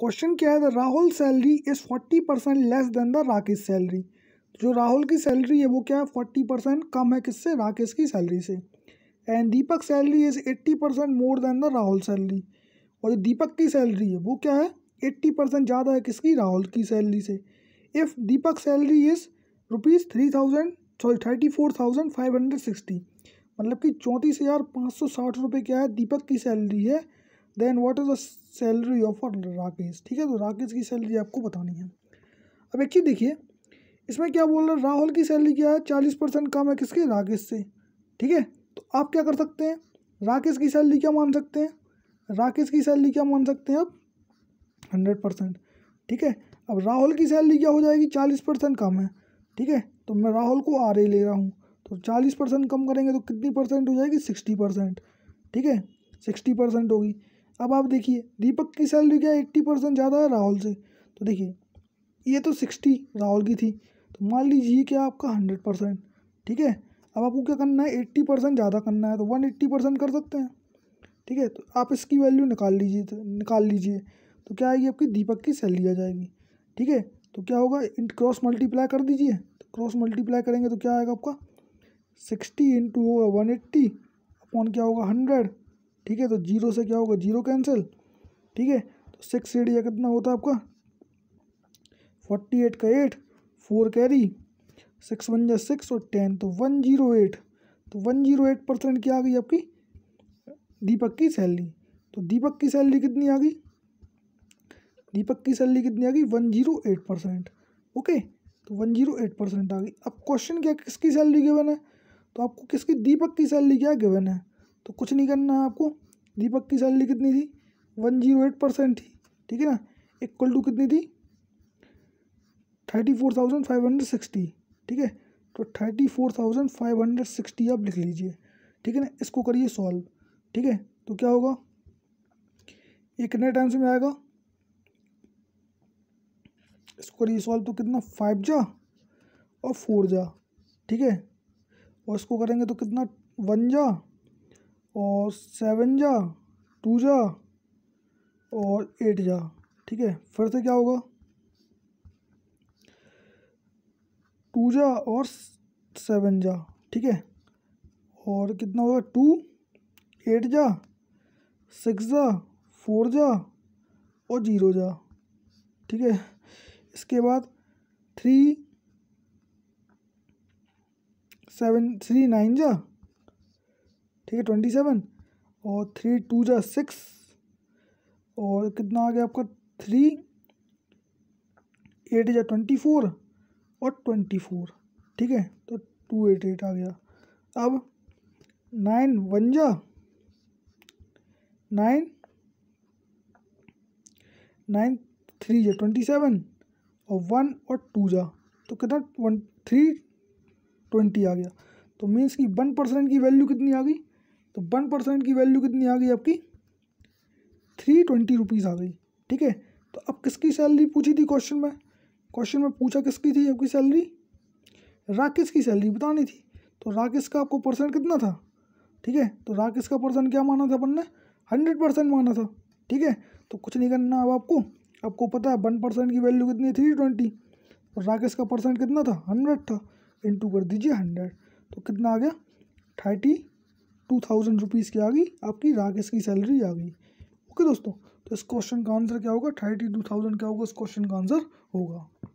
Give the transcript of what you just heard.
question क्या है the Rahul salary is forty percent less than the Rakesh salary जो राहुल की सैलरी है वो क्या है फोर्टी परसेंट कम है किससे राकेश की सैलरी से and Deepak salary is eighty percent more than the Rahul salary और जो दीपक की सैलरी है वो क्या है एट्टी परसेंट ज़्यादा है किसकी राहुल की सैलरी से if Deepak salary is rupees three thousand sorry thirty four thousand five hundred sixty मतलब कि चौंतीस हज़ार पाँच सौ साठ रुपये क्या है दीपक की सैलरी है then what is the salary of Rakesh ठीक है तो राकेश की सैलरी आपको बतानी है अब एक चीज़ देखिए इसमें क्या बोल रहे हैं राहुल की सैलरी क्या है चालीस परसेंट कम है किसके राकेश से ठीक है तो आप क्या कर सकते हैं राकेश की सैलरी क्या मान सकते हैं राकेश की सैलरी क्या मान सकते हैं आप हंड्रेड परसेंट ठीक है अब राहुल की सैलरी क्या हो जाएगी चालीस परसेंट कम है ठीक है तो मैं राहुल को रही ले रहा हूँ तो चालीस परसेंट कम करेंगे तो कितनी परसेंट हो जाएगी सिक्सटी परसेंट ठीक है सिक्सटी परसेंट होगी अब आप देखिए दीपक की सैलरी क्या एट्टी परसेंट ज़्यादा है राहुल से तो देखिए ये तो सिक्सटी राहुल की थी तो मान लीजिए क्या आपका हंड्रेड परसेंट ठीक है अब आपको क्या करना है एट्टी परसेंट ज़्यादा करना है तो वन एट्टी परसेंट कर सकते हैं ठीक है तो आप इसकी वैल्यू निकाल लीजिए तो निकाल लीजिए तो क्या आएगी आपकी दीपक की सैलरी आ जाएगी ठीक है तो क्या होगा क्रॉस मल्टीप्लाई कर दीजिए तो क्रॉस मल्टीप्लाई करेंगे तो क्या आएगा आपका सिक्सटी इंटू होगा वन एट्टी अपॉन क्या होगा हंड्रेड ठीक है तो जीरो से क्या होगा जीरो कैंसिल ठीक है तो सिक्स एट या कितना होता है आपका फोर्टी एट का eight four carry six one या सिक्स और टेन तो वन जीरो एट तो वन जीरो एट परसेंट क्या आ गई आपकी दीपक की सैलरी तो दीपक की सैलरी कितनी आ गई दीपक की सैलरी कितनी आ गई one zero eight percent okay तो वन जीरो एट परसेंट आ गई अब क्वेश्चन क्या किसकी सैलरी गिवन है तो आपको किसकी दीपक की सैलरी क्या गिवन है तो कुछ नहीं करना है आपको दीपक की सैलरी कितनी थी वन जीरो एट परसेंट थी ठीक है ना इक्वल टू कितनी थी thirty four thousand five hundred sixty ठीक है तो thirty four thousand five hundred sixty आप लिख लीजिए ठीक है ना इसको करिए सॉल्व ठीक है तो क्या होगा ये कितने टाइम्स में आएगा इसको करिए सॉल्व तो कितना फाइव जा और फोर जा ठीक है और इसको करेंगे तो कितना वन जा और सेवन जा टू जा और एट जा ठीक है फिर से क्या होगा टू जा और सेवन जा ठीक है और कितना होगा टू एट जा सिक्स जा फोर जा और जीरो जा ठीक है इसके बाद थ्री सेवन थ्री नाइन जा ठीक है ट्वेंटी सेवन और थ्री टू जा सिक्स और कितना आ गया आपका थ्री एट जा ट्वेंटी फोर और ट्वेंटी फोर ठीक है तो टू एट एट आ गया अब नाइन वन जा नाइन नाइन थ्री जा ट्वेंटी सेवन और वन और टू जा तो कितना वन थ्री ट्वेंटी आ गया तो मीन्स की वन परसेंट की वैल्यू कितनी आ गई तो वन परसेंट की वैल्यू कितनी आ गई आपकी थ्री ट्वेंटी रुपीज़ आ गई ठीक है तो अब किसकी सैलरी पूछी थी क्वेश्चन में क्वेश्चन में पूछा किसकी थी आपकी सैलरी राकेश की सैलरी बतानी थी तो राकेश का आपको परसेंट कितना था ठीक है तो राकेश का परसेंट क्या माना था अपन ने हंड्रेड परसेंट माना था ठीक है तो कुछ नहीं करना अब आपको आपको पता है वन परसेंट की वैल्यू कितनी है थ्री ट्वेंटी और राकेश का परसेंट कितना था हंड्रेड था इंटू कर दीजिए हंड्रेड तो कितना आ गया थर्टी टू थाउजेंड रुपीज़ की आ गई आपकी राकेश की सैलरी आ गई ओके दोस्तों तो इस क्वेश्चन का आंसर क्या होगा थर्टी टू थाउजेंड क्या होगा इस क्वेश्चन का आंसर होगा